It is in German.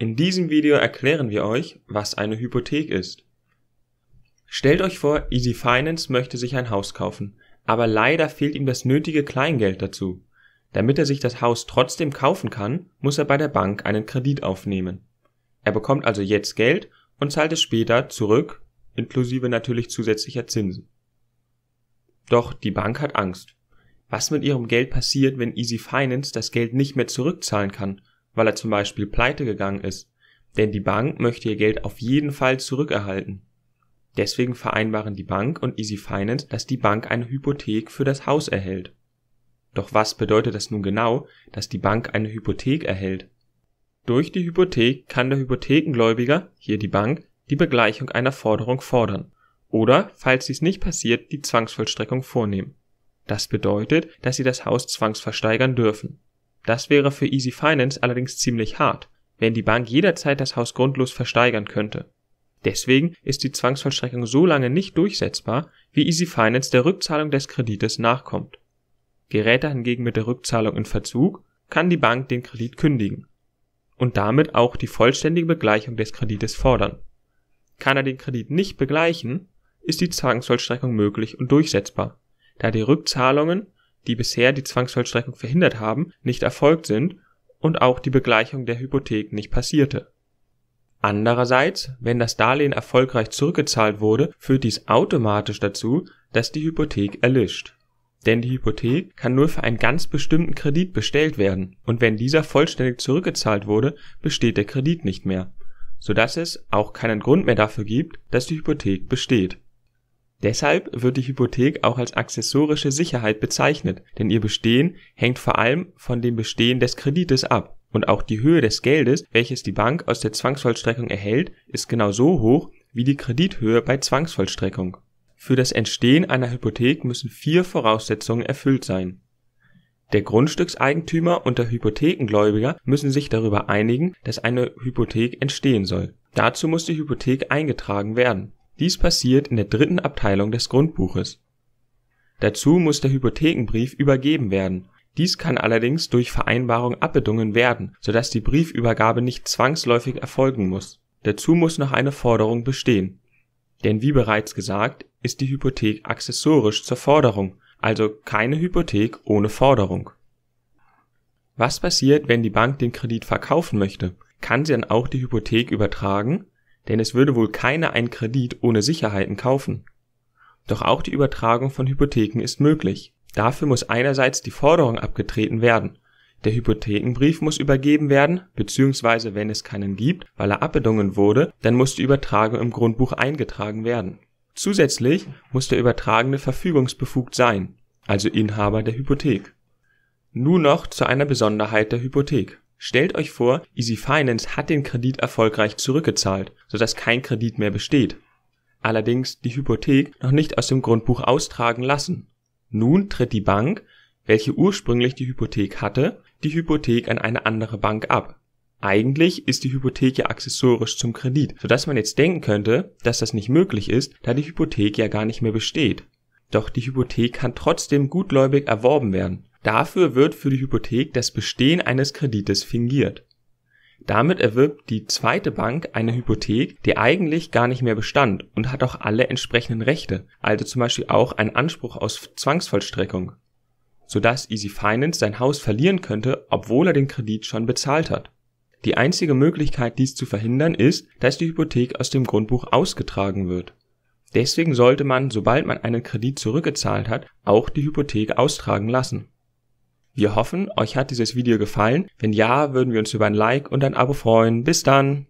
In diesem Video erklären wir euch, was eine Hypothek ist. Stellt euch vor, Easy Finance möchte sich ein Haus kaufen, aber leider fehlt ihm das nötige Kleingeld dazu. Damit er sich das Haus trotzdem kaufen kann, muss er bei der Bank einen Kredit aufnehmen. Er bekommt also jetzt Geld und zahlt es später zurück, inklusive natürlich zusätzlicher Zinsen. Doch die Bank hat Angst. Was mit ihrem Geld passiert, wenn Easy Finance das Geld nicht mehr zurückzahlen kann weil er zum Beispiel pleite gegangen ist, denn die Bank möchte ihr Geld auf jeden Fall zurückerhalten. Deswegen vereinbaren die Bank und Easy Finance, dass die Bank eine Hypothek für das Haus erhält. Doch was bedeutet das nun genau, dass die Bank eine Hypothek erhält? Durch die Hypothek kann der Hypothekengläubiger, hier die Bank, die Begleichung einer Forderung fordern oder, falls dies nicht passiert, die Zwangsvollstreckung vornehmen. Das bedeutet, dass sie das Haus zwangsversteigern dürfen. Das wäre für Easy Finance allerdings ziemlich hart, wenn die Bank jederzeit das Haus grundlos versteigern könnte. Deswegen ist die Zwangsvollstreckung so lange nicht durchsetzbar, wie Easy Finance der Rückzahlung des Kredites nachkommt. Gerät er hingegen mit der Rückzahlung in Verzug, kann die Bank den Kredit kündigen und damit auch die vollständige Begleichung des Kredites fordern. Kann er den Kredit nicht begleichen, ist die Zwangsvollstreckung möglich und durchsetzbar, da die Rückzahlungen die bisher die Zwangsvollstreckung verhindert haben, nicht erfolgt sind und auch die Begleichung der Hypothek nicht passierte. Andererseits, wenn das Darlehen erfolgreich zurückgezahlt wurde, führt dies automatisch dazu, dass die Hypothek erlischt. Denn die Hypothek kann nur für einen ganz bestimmten Kredit bestellt werden und wenn dieser vollständig zurückgezahlt wurde, besteht der Kredit nicht mehr, so dass es auch keinen Grund mehr dafür gibt, dass die Hypothek besteht Deshalb wird die Hypothek auch als akzessorische Sicherheit bezeichnet, denn ihr Bestehen hängt vor allem von dem Bestehen des Kredites ab, und auch die Höhe des Geldes, welches die Bank aus der Zwangsvollstreckung erhält, ist genau so hoch wie die Kredithöhe bei Zwangsvollstreckung. Für das Entstehen einer Hypothek müssen vier Voraussetzungen erfüllt sein. Der Grundstückseigentümer und der Hypothekengläubiger müssen sich darüber einigen, dass eine Hypothek entstehen soll. Dazu muss die Hypothek eingetragen werden dies passiert in der dritten Abteilung des Grundbuches. Dazu muss der Hypothekenbrief übergeben werden, dies kann allerdings durch Vereinbarung abbedungen werden, sodass die Briefübergabe nicht zwangsläufig erfolgen muss. Dazu muss noch eine Forderung bestehen. Denn wie bereits gesagt, ist die Hypothek accessorisch zur Forderung, also keine Hypothek ohne Forderung. Was passiert, wenn die Bank den Kredit verkaufen möchte? Kann sie dann auch die Hypothek übertragen? denn es würde wohl keiner einen Kredit ohne Sicherheiten kaufen. Doch auch die Übertragung von Hypotheken ist möglich. Dafür muss einerseits die Forderung abgetreten werden, der Hypothekenbrief muss übergeben werden, beziehungsweise wenn es keinen gibt, weil er abbedungen wurde, dann muss die Übertragung im Grundbuch eingetragen werden. Zusätzlich muss der Übertragende verfügungsbefugt sein, also Inhaber der Hypothek. Nun noch zu einer Besonderheit der Hypothek. Stellt euch vor, Easy Finance hat den Kredit erfolgreich zurückgezahlt, sodass kein Kredit mehr besteht. Allerdings die Hypothek noch nicht aus dem Grundbuch austragen lassen. Nun tritt die Bank, welche ursprünglich die Hypothek hatte, die Hypothek an eine andere Bank ab. Eigentlich ist die Hypothek ja accessorisch zum Kredit, sodass man jetzt denken könnte, dass das nicht möglich ist, da die Hypothek ja gar nicht mehr besteht. Doch die Hypothek kann trotzdem gutgläubig erworben werden. Dafür wird für die Hypothek das Bestehen eines Kredites fingiert. Damit erwirbt die zweite Bank eine Hypothek, die eigentlich gar nicht mehr bestand und hat auch alle entsprechenden Rechte, also zum Beispiel auch einen Anspruch aus Zwangsvollstreckung, sodass Easy Finance sein Haus verlieren könnte, obwohl er den Kredit schon bezahlt hat. Die einzige Möglichkeit, dies zu verhindern, ist, dass die Hypothek aus dem Grundbuch ausgetragen wird Deswegen sollte man, sobald man einen Kredit zurückgezahlt hat, auch die Hypothek austragen lassen. Wir hoffen, euch hat dieses Video gefallen. Wenn ja, würden wir uns über ein Like und ein Abo freuen. Bis dann!